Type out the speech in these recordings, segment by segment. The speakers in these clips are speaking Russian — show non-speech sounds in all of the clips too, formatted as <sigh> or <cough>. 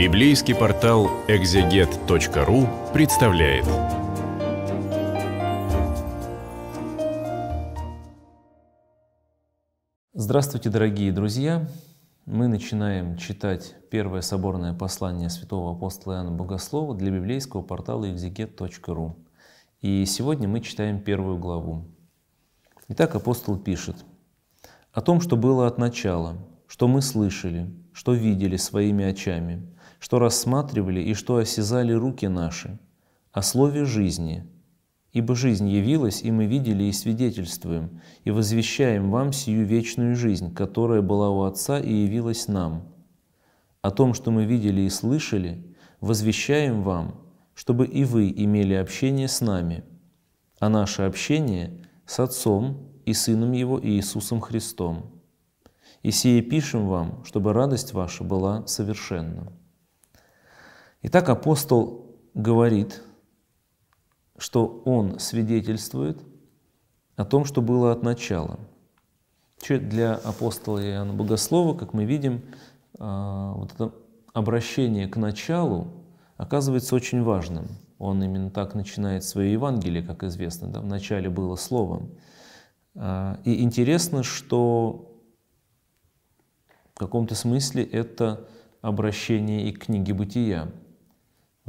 Библейский портал экзегет.ру представляет. Здравствуйте, дорогие друзья! Мы начинаем читать первое соборное послание святого апостола Иоанна Богослова для библейского портала экзегет.ру. И сегодня мы читаем первую главу. Итак, апостол пишет о том, что было от начала, что мы слышали, что видели своими очами, что рассматривали и что осязали руки наши, о слове жизни. Ибо жизнь явилась, и мы видели и свидетельствуем, и возвещаем вам сию вечную жизнь, которая была у Отца и явилась нам. О том, что мы видели и слышали, возвещаем вам, чтобы и вы имели общение с нами, а наше общение с Отцом и Сыном Его Иисусом Христом. И сие пишем вам, чтобы радость ваша была совершенна. Итак, апостол говорит, что он свидетельствует о том, что было от начала. Для апостола Иоанна Богослова, как мы видим, а, вот это обращение к началу оказывается очень важным. Он именно так начинает свое Евангелие, как известно, да, в начале было словом. А, и интересно, что в каком-то смысле это обращение и к книге «Бытия»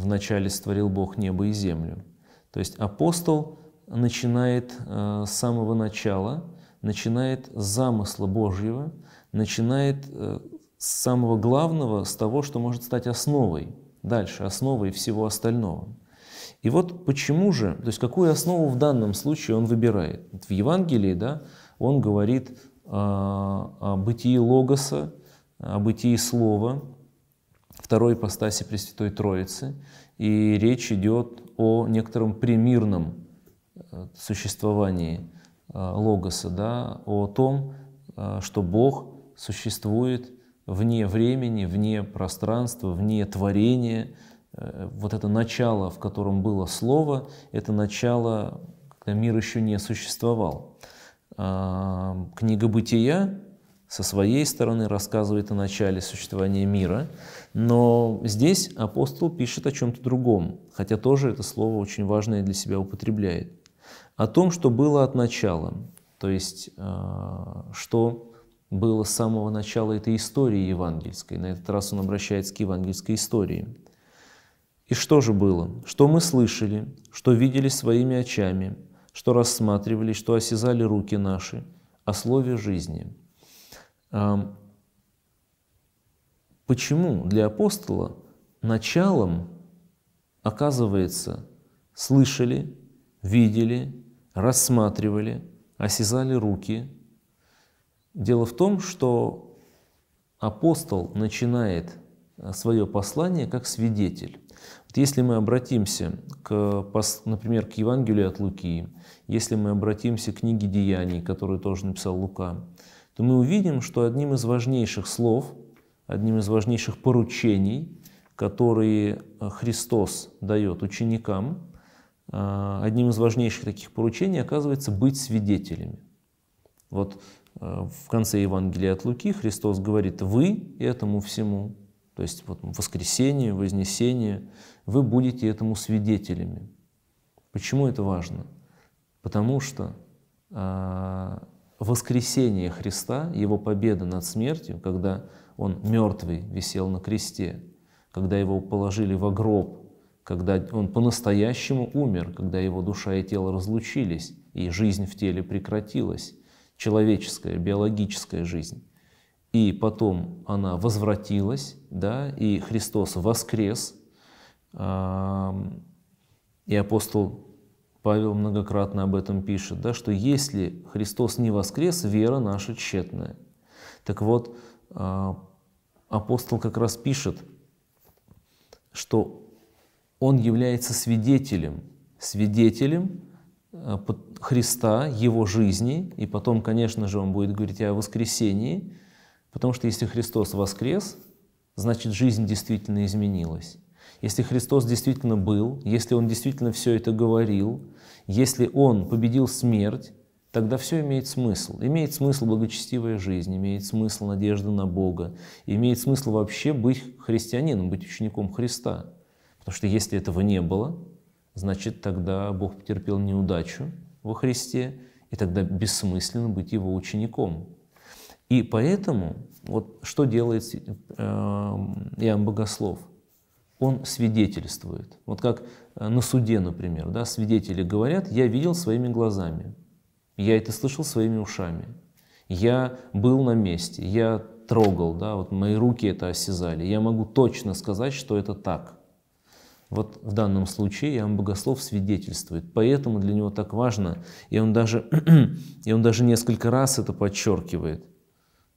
вначале створил Бог небо и землю. То есть апостол начинает э, с самого начала, начинает с замысла Божьего, начинает э, с самого главного, с того, что может стать основой, дальше основой всего остального. И вот почему же, то есть какую основу в данном случае он выбирает? В Евангелии, да, он говорит э, о бытии Логоса, о бытии Слова, второй ипостаси Пресвятой Троицы, и речь идет о некотором примирном э, существовании э, логоса, да, о том, э, что Бог существует вне времени, вне пространства, вне творения. Вот это начало, в котором было слово, это начало, когда мир еще не существовал. А, книга «Бытия» со своей стороны рассказывает о начале существования мира, но здесь апостол пишет о чем-то другом, хотя тоже это слово очень важное для себя употребляет. О том, что было от начала, то есть а, что было с самого начала этой истории евангельской. На этот раз он обращается к евангельской истории. И что же было? Что мы слышали, что видели своими очами, что рассматривали, что осязали руки наши о слове жизни – Почему для апостола началом оказывается слышали, видели, рассматривали, осязали руки? Дело в том, что апостол начинает а, свое послание как свидетель. Вот если мы обратимся, к, например, к Евангелию от Луки, если мы обратимся к книге Деяний, которую тоже написал Лука, то мы увидим, что одним из важнейших слов, одним из важнейших поручений, которые э, Христос дает ученикам, э, одним из важнейших таких поручений оказывается быть свидетелями. Вот э, в конце Евангелия от Луки Христос говорит «вы этому всему», то есть вот воскресение, вознесение, вы будете этому свидетелями. Почему это важно? Потому что воскресение Христа, Его победа над смертью, когда Он мертвый висел на кресте, когда Его положили в гроб, когда Он по-настоящему умер, когда Его душа и тело разлучились, и жизнь в теле прекратилась, человеческая, биологическая жизнь. И потом она возвратилась, да, и Христос воскрес, и апостол Павел многократно об этом пишет, да, что если Христос не воскрес, вера наша тщетная. Так вот, а, апостол как раз пишет, что он является свидетелем, свидетелем а, Христа, его жизни, и потом, конечно же, он будет говорить о воскресении, потому что если Христос воскрес, значит, жизнь действительно изменилась. Если Христос действительно был, если Он действительно все это говорил, если Он победил смерть, тогда все имеет смысл. Имеет смысл благочестивая жизнь, имеет смысл надежда на Бога, имеет смысл вообще быть христианином, быть учеником Христа. Потому что если этого не было, значит тогда Бог потерпел неудачу во Христе, и тогда бессмысленно быть Его учеником. И поэтому вот что делает э, Иоанн Богослов – он свидетельствует. Вот как э, на суде, например, да, свидетели говорят, я видел своими глазами, я это слышал своими ушами, я был на месте, я трогал, да, вот мои руки это осязали, я могу точно сказать, что это так. Вот в данном случае Иоанн Богослов свидетельствует, поэтому для него так важно, и он даже, <clears throat> и он даже несколько раз это подчеркивает,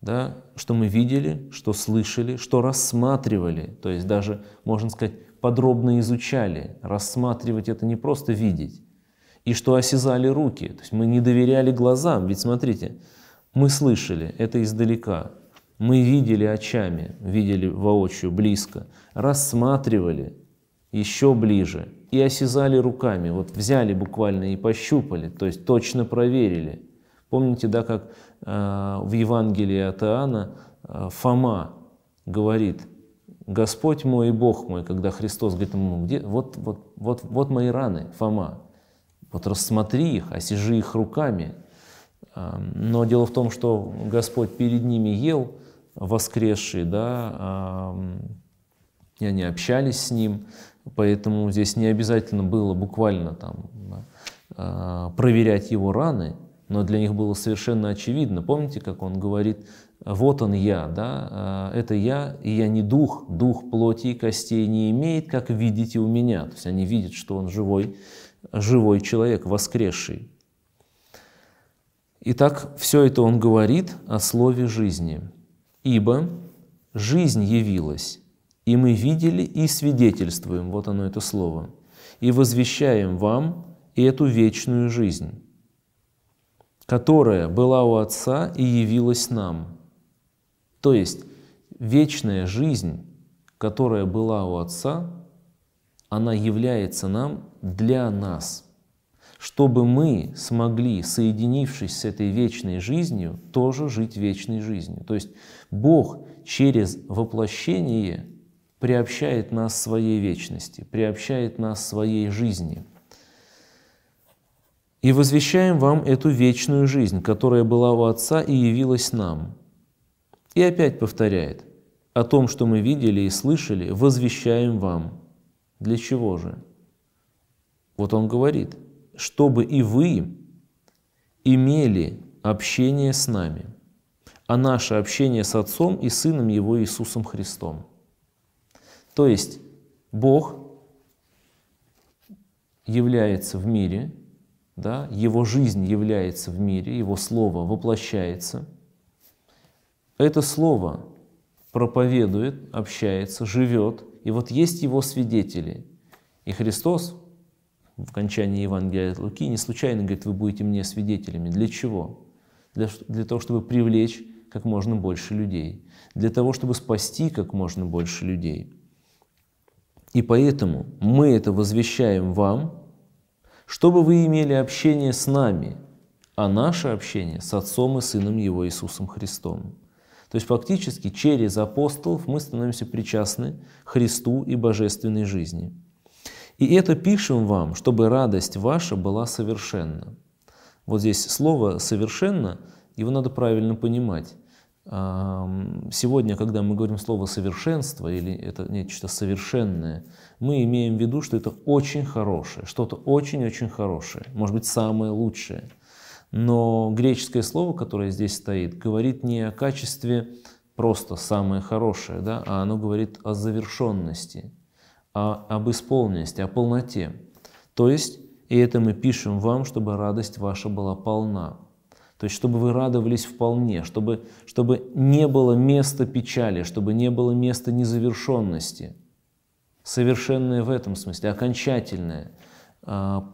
да, что мы видели, что слышали, что рассматривали, то есть даже, можно сказать, подробно изучали. Рассматривать это не просто видеть. И что осязали руки, то есть мы не доверяли глазам, ведь смотрите, мы слышали это издалека, мы видели очами, видели воочию, близко, рассматривали еще ближе и осязали руками, вот взяли буквально и пощупали, то есть точно проверили. Помните, да, как Э, в Евангелии от Иоанна э, Фома говорит, Господь мой и Бог мой, когда Христос говорит ему, где, вот, вот, вот, вот мои раны, Фома, вот рассмотри их, осижи их руками. Эм, но дело в том, что Господь перед ними ел, воскресший, да, эм, и они общались с ним, поэтому здесь не обязательно было буквально там э, проверять его раны, но для них было совершенно очевидно. Помните, как он говорит, вот он я, да, а, это я, и я не дух, дух плоти и костей не имеет, как видите у меня. То есть они видят, что он живой, живой человек, воскресший. Итак, все это он говорит о слове жизни. Ибо жизнь явилась, и мы видели и свидетельствуем, вот оно это слово, и возвещаем вам эту вечную жизнь, которая была у Отца и явилась нам. То есть вечная жизнь, которая была у Отца, она является нам для нас, чтобы мы смогли, соединившись с этой вечной жизнью, тоже жить вечной жизнью. То есть Бог через воплощение приобщает нас своей вечности, приобщает нас своей жизни – и возвещаем вам эту вечную жизнь, которая была у Отца и явилась нам». И опять повторяет, «О том, что мы видели и слышали, возвещаем вам». Для чего же? Вот он говорит, «Чтобы и вы имели общение с нами, а наше общение с Отцом и Сыном Его Иисусом Христом». То есть Бог является в мире – да, его жизнь является в мире, его слово воплощается. Это слово проповедует, общается, живет, и вот есть его свидетели. И Христос в кончании Евангелия от Луки не случайно говорит, вы будете мне свидетелями. Для чего? Для, для того, чтобы привлечь как можно больше людей, для того, чтобы спасти как можно больше людей. И поэтому мы это возвещаем вам, чтобы вы имели общение с нами, а наше общение с Отцом и Сыном Его Иисусом Христом. То есть фактически через апостолов мы становимся причастны Христу и божественной жизни. И это пишем вам, чтобы радость ваша была совершенна. Вот здесь слово «совершенно» его надо правильно понимать. Сегодня, когда мы говорим слово «совершенство» или это нечто совершенное, мы имеем в виду, что это очень хорошее, что-то очень-очень хорошее, может быть, самое лучшее. Но греческое слово, которое здесь стоит, говорит не о качестве просто «самое хорошее», да, а оно говорит о завершенности, о, а об исполненности, о полноте. То есть, и это мы пишем вам, чтобы радость ваша была полна. То есть, чтобы вы радовались вполне, чтобы, чтобы не было места печали, чтобы не было места незавершенности. Совершенная в этом смысле, окончательная,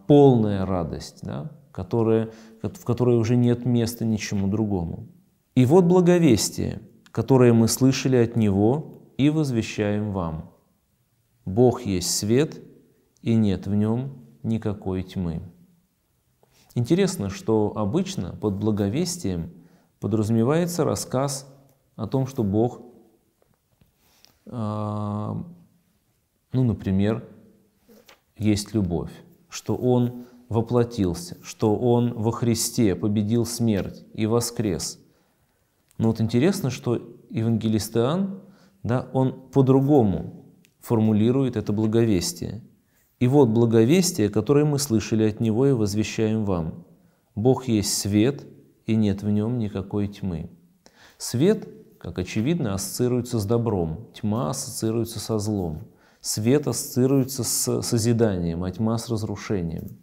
полная радость, да, которая, в которой уже нет места ничему другому. И вот благовестие, которое мы слышали от Него и возвещаем вам. Бог есть свет, и нет в нем никакой тьмы. Интересно, что обычно под благовестием подразумевается рассказ о том, что Бог, а, ну, например, есть любовь, что Он воплотился, что Он во Христе победил смерть и воскрес. Но вот интересно, что евангелист Иоанн, да, он по-другому формулирует это благовестие. И вот благовестие, которое мы слышали от Него и возвещаем вам. Бог есть свет, и нет в нем никакой тьмы. Свет, как очевидно, ассоциируется с добром, тьма ассоциируется со злом. Свет ассоциируется с созиданием, а тьма с разрушением.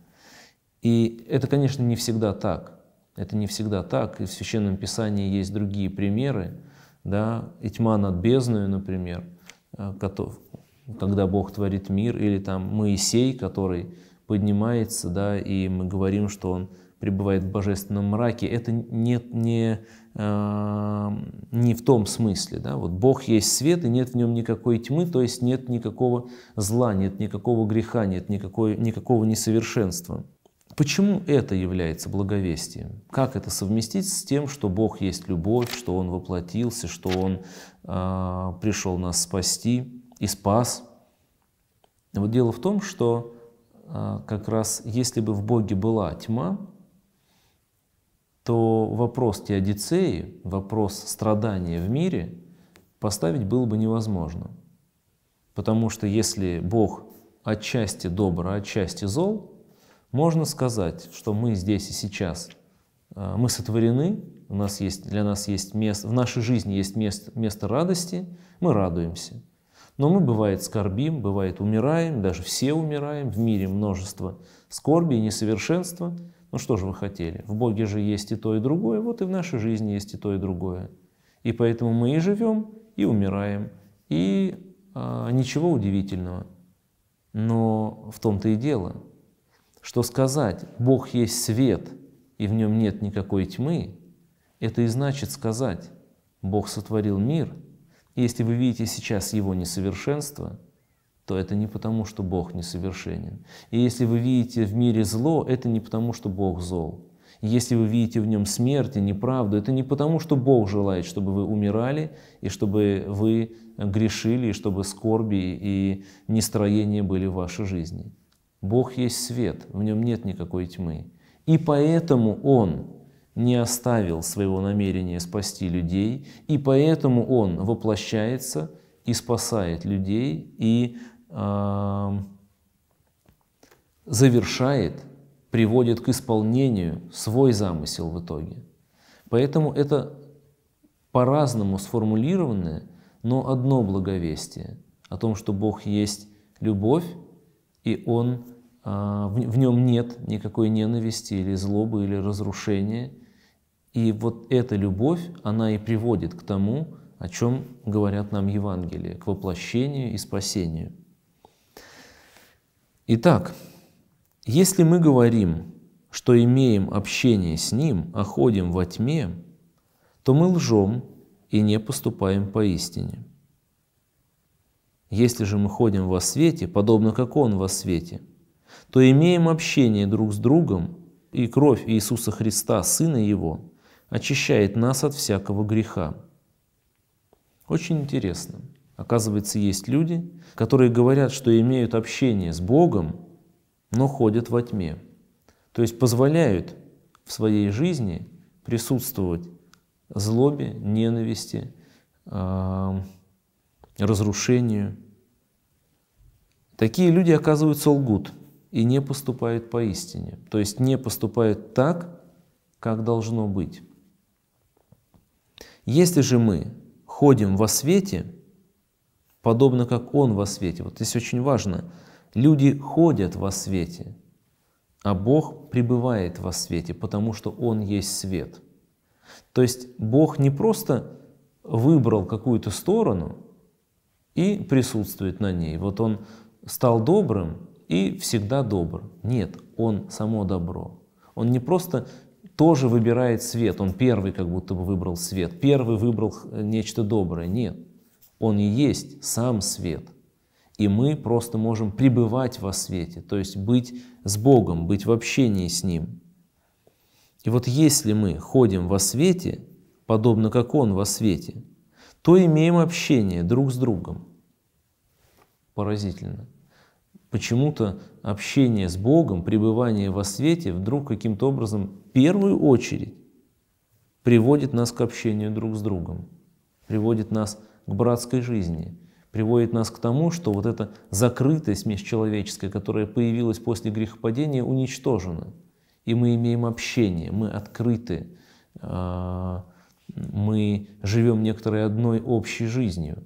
И это, конечно, не всегда так. Это не всегда так. И в Священном Писании есть другие примеры, да, и тьма над бездной, например, котов, э, когда Бог творит мир, или там Моисей, который поднимается, да, и мы говорим, что он пребывает в божественном мраке, это не, не, э, не в том смысле. Да? Вот Бог есть свет, и нет в нем никакой тьмы, то есть нет никакого зла, нет никакого греха, нет никакой, никакого несовершенства. Почему это является благовестием? Как это совместить с тем, что Бог есть любовь, что Он воплотился, что Он э, пришел нас спасти? и спас. Вот дело в том, что а, как раз если бы в Боге была тьма, то вопрос теодицеи, вопрос страдания в мире поставить было бы невозможно. Потому что если Бог отчасти добр, а отчасти зол, можно сказать, что мы здесь и сейчас, а, мы сотворены, у нас есть, для нас есть место, в нашей жизни есть место, место радости, мы радуемся – но мы, бывает, скорбим, бывает, умираем, даже все умираем, в мире множество скорби и несовершенства. Ну что же вы хотели? В Боге же есть и то, и другое, вот и в нашей жизни есть и то, и другое. И поэтому мы и живем, и умираем, и а, ничего удивительного. Но в том-то и дело, что сказать «Бог есть свет, и в нем нет никакой тьмы» — это и значит сказать «Бог сотворил мир, если вы видите сейчас его несовершенство, то это не потому, что Бог несовершенен. И если вы видите в мире зло, это не потому, что Бог зол. если вы видите в нем смерть и неправду, это не потому, что Бог желает, чтобы вы умирали, и чтобы вы грешили, и чтобы скорби и нестроения были в вашей жизни. Бог есть свет, в нем нет никакой тьмы. И поэтому Он не оставил своего намерения спасти людей, и поэтому он воплощается и спасает людей, и э, завершает, приводит к исполнению свой замысел в итоге. Поэтому это по-разному сформулированное, но одно благовестие о том, что Бог есть любовь, и он, э, в, в нем нет никакой ненависти или злобы или разрушения – и вот эта любовь, она и приводит к тому, о чем говорят нам Евангелие, к воплощению и спасению. Итак, если мы говорим, что имеем общение с Ним, а ходим во тьме, то мы лжем и не поступаем поистине. Если же мы ходим во свете, подобно как Он во свете, то имеем общение друг с другом, и кровь Иисуса Христа, Сына Его, очищает нас от всякого греха. Очень интересно. Оказывается, есть люди, которые говорят, что имеют общение с Богом, но ходят во тьме. То есть позволяют в своей жизни присутствовать злобе, ненависти, а, разрушению. Такие люди, оказываются, лгут и не поступают поистине, то есть не поступают так, как должно быть. Если же мы ходим во свете, подобно как Он во свете, вот здесь очень важно, люди ходят во свете, а Бог пребывает во свете, потому что Он есть свет. То есть Бог не просто выбрал какую-то сторону и присутствует на ней. Вот Он стал добрым и всегда добр. Нет, Он само добро. Он не просто тоже выбирает свет. Он первый как будто бы выбрал свет. Первый выбрал э, нечто доброе. Нет. Он и есть сам свет. И мы просто можем пребывать во свете, то есть быть с Богом, быть в общении с Ним. И вот если мы ходим во свете, подобно как Он во свете, то имеем общение друг с другом. Поразительно почему-то общение с Богом, пребывание во свете вдруг каким-то образом в первую очередь приводит нас к общению друг с другом, приводит нас к братской жизни, приводит нас к тому, что вот эта закрытость межчеловеческая, которая появилась после грехопадения, уничтожена. И мы имеем общение, мы открыты, а, мы живем некоторой одной общей жизнью.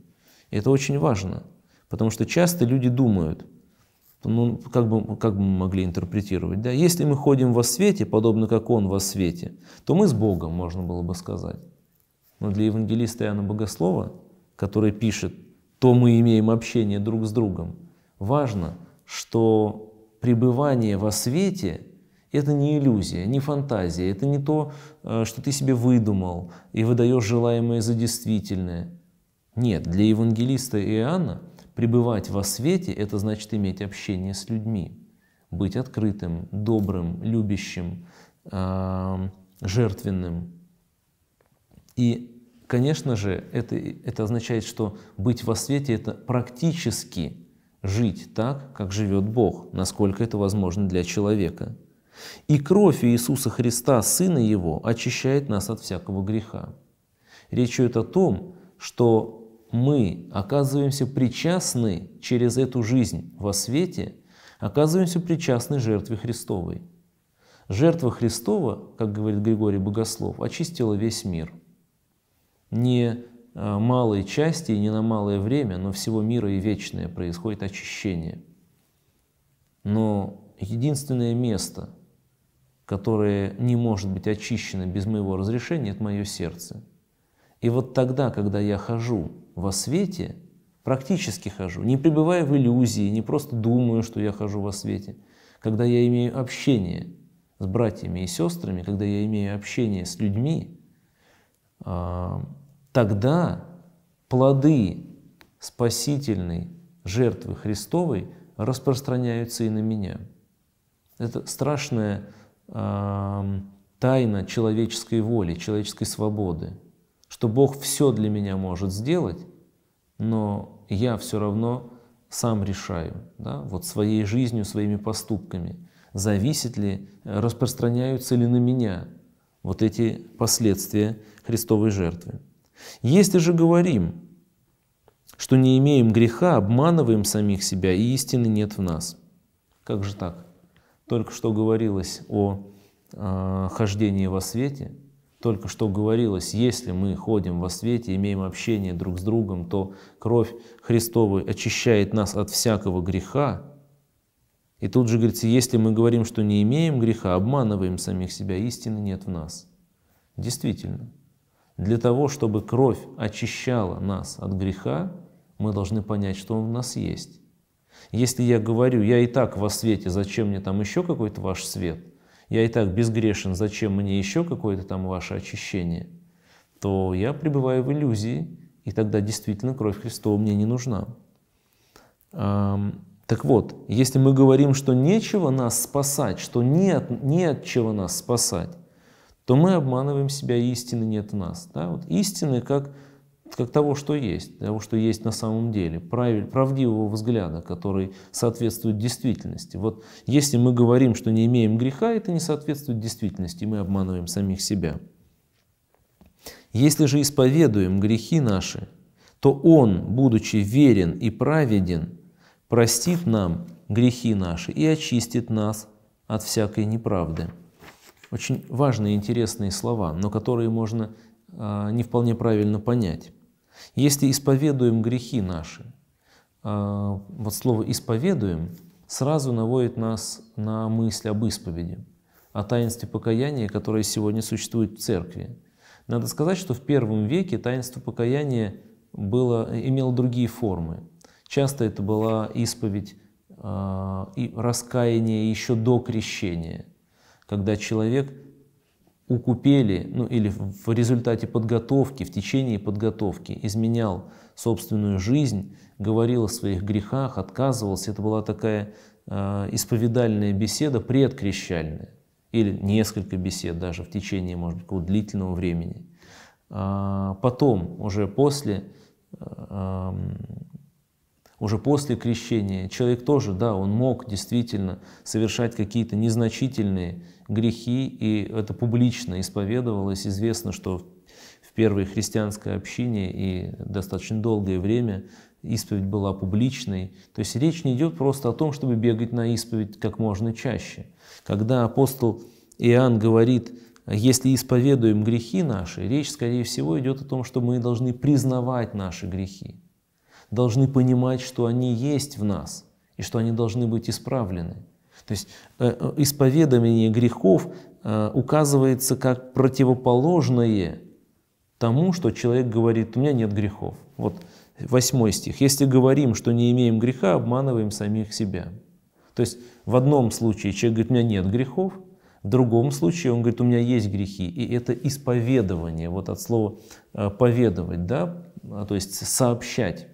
И это очень важно, потому что часто люди думают – ну, как бы, как бы мы могли интерпретировать, да, если мы ходим во свете, подобно как Он во свете, то мы с Богом, можно было бы сказать. Но для евангелиста Иоанна Богослова, который пишет, то мы имеем общение друг с другом, важно, что пребывание во свете — это не иллюзия, не фантазия, это не то, э, что ты себе выдумал и выдаешь желаемое за действительное. Нет, для евангелиста Иоанна — Пребывать во свете – это значит иметь общение с людьми, быть открытым, добрым, любящим, жертвенным. И, конечно же, это, это означает, что быть во свете – это практически жить так, как живет Бог, насколько это возможно для человека. И кровь Иисуса Христа, Сына Его, очищает нас от всякого греха. Речь идет о том, что мы оказываемся причастны через эту жизнь во свете, оказываемся причастны жертве Христовой. Жертва Христова, как говорит Григорий Богослов, очистила весь мир. Не э, малой части не на малое время, но всего мира и вечное происходит очищение. Но единственное место, которое не может быть очищено без моего разрешения, это мое сердце. И вот тогда, когда я хожу во свете практически хожу, не пребывая в иллюзии, не просто думаю, что я хожу во свете. Когда я имею общение с братьями и сестрами, когда я имею общение с людьми, а, тогда плоды спасительной жертвы Христовой распространяются и на меня. Это страшная э, тайна человеческой воли, человеческой свободы что Бог все для меня может сделать, но я все равно сам решаю, да, вот своей жизнью, своими поступками, зависит ли, распространяются ли на меня вот эти последствия Христовой жертвы. Если же говорим, что не имеем греха, обманываем самих себя, и истины нет в нас. Как же так? Только что говорилось о э, хождении во свете – только что говорилось, если мы ходим во свете, имеем общение друг с другом, то кровь Христова очищает нас от всякого греха. И тут же говорится, если мы говорим, что не имеем греха, обманываем самих себя, истины нет в нас. Действительно, для того, чтобы кровь очищала нас от греха, мы должны понять, что он в нас есть. Если я говорю, я и так во свете, зачем мне там еще какой-то ваш свет – я и так безгрешен, зачем мне еще какое-то там ваше очищение, то я пребываю в иллюзии, и тогда действительно кровь Христова мне не нужна. Так вот, если мы говорим, что нечего нас спасать, что нет, нет чего нас спасать, то мы обманываем себя, истины нет в нас. Да? Вот истины как как того, что есть, того, что есть на самом деле, правиль, правдивого взгляда, который соответствует действительности. Вот если мы говорим, что не имеем греха, это не соответствует действительности, мы обманываем самих себя. Если же исповедуем грехи наши, то Он, будучи верен и праведен, простит нам грехи наши и очистит нас от всякой неправды. Очень важные и интересные слова, но которые можно а, не вполне правильно понять. Если исповедуем грехи наши, а, вот слово «исповедуем» сразу наводит нас на мысль об исповеди, о таинстве покаяния, которое сегодня существует в церкви. Надо сказать, что в первом веке таинство покаяния было, имело другие формы. Часто это была исповедь а, и раскаяние еще до крещения, когда человек укупели, ну или в результате подготовки, в течение подготовки изменял собственную жизнь, говорил о своих грехах, отказывался. Это была такая э, исповедальная беседа предкрещальная, или несколько бесед даже в течение, может быть, какого длительного времени. А потом, уже после, э, эм, уже после крещения, человек тоже, да, он мог действительно совершать какие-то незначительные грехи, и это публично исповедовалось. Известно, что в первой христианской общине и достаточно долгое время исповедь была публичной. То есть речь не идет просто о том, чтобы бегать на исповедь как можно чаще. Когда апостол Иоанн говорит, если исповедуем грехи наши, речь, скорее всего, идет о том, что мы должны признавать наши грехи должны понимать, что они есть в нас и что они должны быть исправлены. То есть э, э, исповедование грехов э, указывается как противоположное тому, что человек говорит, у меня нет грехов. Вот восьмой стих. Если говорим, что не имеем греха, обманываем самих себя. То есть в одном случае человек говорит, у меня нет грехов, в другом случае он говорит, у меня есть грехи. И это исповедование, вот от слова поведовать, да, а, то есть сообщать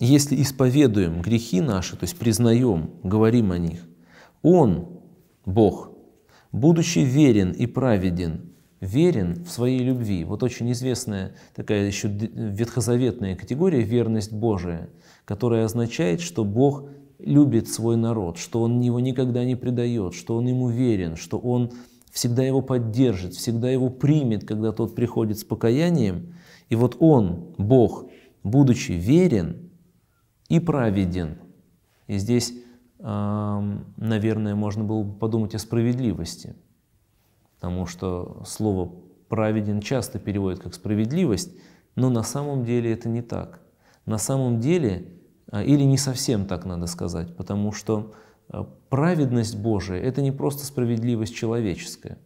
если исповедуем грехи наши, то есть признаем, говорим о них, Он, Бог, будучи верен и праведен, верен в своей любви. Вот очень известная такая еще ветхозаветная категория «верность Божия», которая означает, что Бог любит свой народ, что Он его никогда не предает, что Он ему верен, что Он всегда его поддержит, всегда его примет, когда тот приходит с покаянием. И вот Он, Бог, будучи верен и праведен. И здесь, наверное, можно было бы подумать о справедливости, потому что слово «праведен» часто переводят как «справедливость», но на самом деле это не так. На самом деле, а, или не совсем так надо сказать, потому что а, праведность Божия — это не просто справедливость человеческая.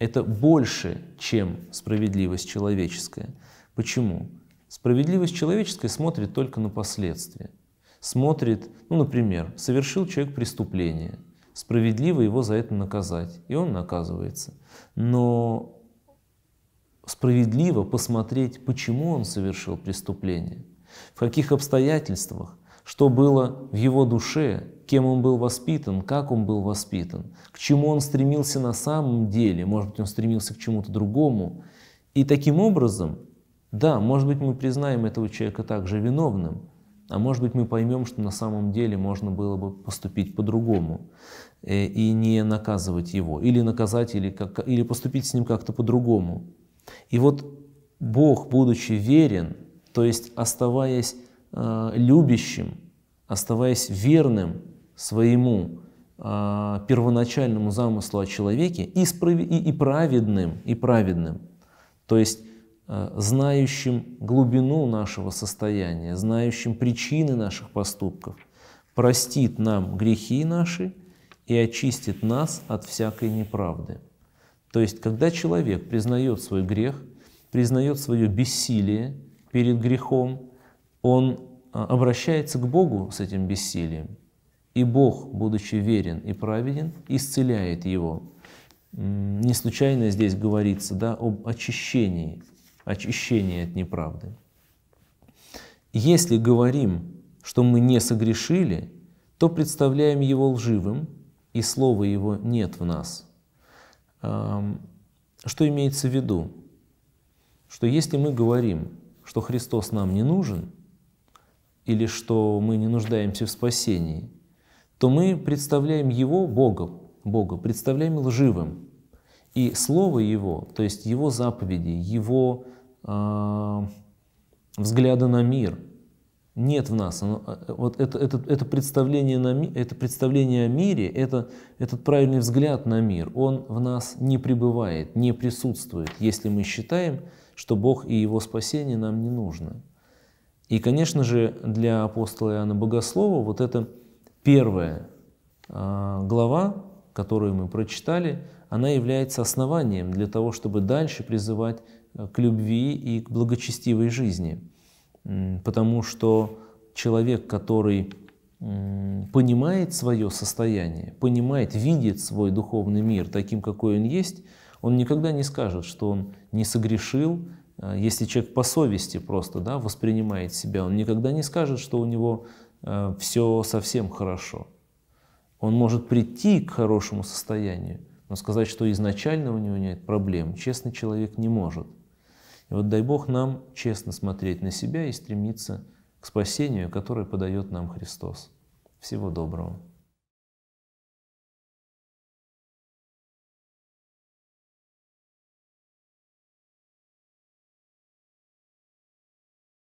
Это больше, чем справедливость человеческая. Почему? Справедливость человеческая смотрит только на последствия. Смотрит, ну, например, совершил человек преступление, справедливо его за это наказать, и он наказывается. Но справедливо посмотреть, почему он совершил преступление, в каких обстоятельствах, что было в его душе, кем он был воспитан, как он был воспитан, к чему он стремился на самом деле, может быть, он стремился к чему-то другому. И таким образом да, может быть, мы признаем этого человека также виновным, а может быть, мы поймем, что на самом деле можно было бы поступить по-другому э, и не наказывать его, или наказать, или, как, или поступить с ним как-то по-другому. И вот Бог, будучи верен, то есть оставаясь э, любящим, оставаясь верным своему э, первоначальному замыслу о человеке и, справи- и, и праведным, и праведным, то есть Э, знающим глубину нашего состояния, знающим причины наших поступков, простит нам грехи наши и очистит нас от всякой неправды. То есть, когда человек признает свой грех, признает свое бессилие перед грехом, он э, обращается к Богу с этим бессилием, и Бог, будучи верен и праведен, исцеляет его. Не случайно здесь говорится да, об очищении – очищение от неправды. Если говорим, что мы не согрешили, то представляем его лживым, и слова его нет в нас. Что имеется в виду? Что если мы говорим, что Христос нам не нужен, или что мы не нуждаемся в спасении, то мы представляем Его, Бога, Бога представляем лживым. И Слово Его, то есть Его заповеди, Его а, взгляда на мир. Нет в нас. Оно, а, э, вот это, это, это, представление на, это представление о мире, это, этот правильный взгляд на мир, он в нас не пребывает, не присутствует, если мы считаем, что Бог и Его спасение нам не нужно. И, конечно же, для апостола Иоанна Богослова вот эта первая а, глава, которую мы прочитали, она является основанием для того, чтобы дальше призывать к любви и к благочестивой жизни. Потому что человек, который понимает свое состояние, понимает, видит свой духовный мир таким, какой он есть, он никогда не скажет, что он не согрешил, а, если человек по совести просто да, воспринимает себя, он никогда не скажет, что у него а, все совсем хорошо. Он может прийти к хорошему состоянию, но сказать, что изначально у него нет проблем, честный человек не может. И вот дай Бог нам честно смотреть на себя и стремиться к спасению, которое подает нам Христос. Всего доброго.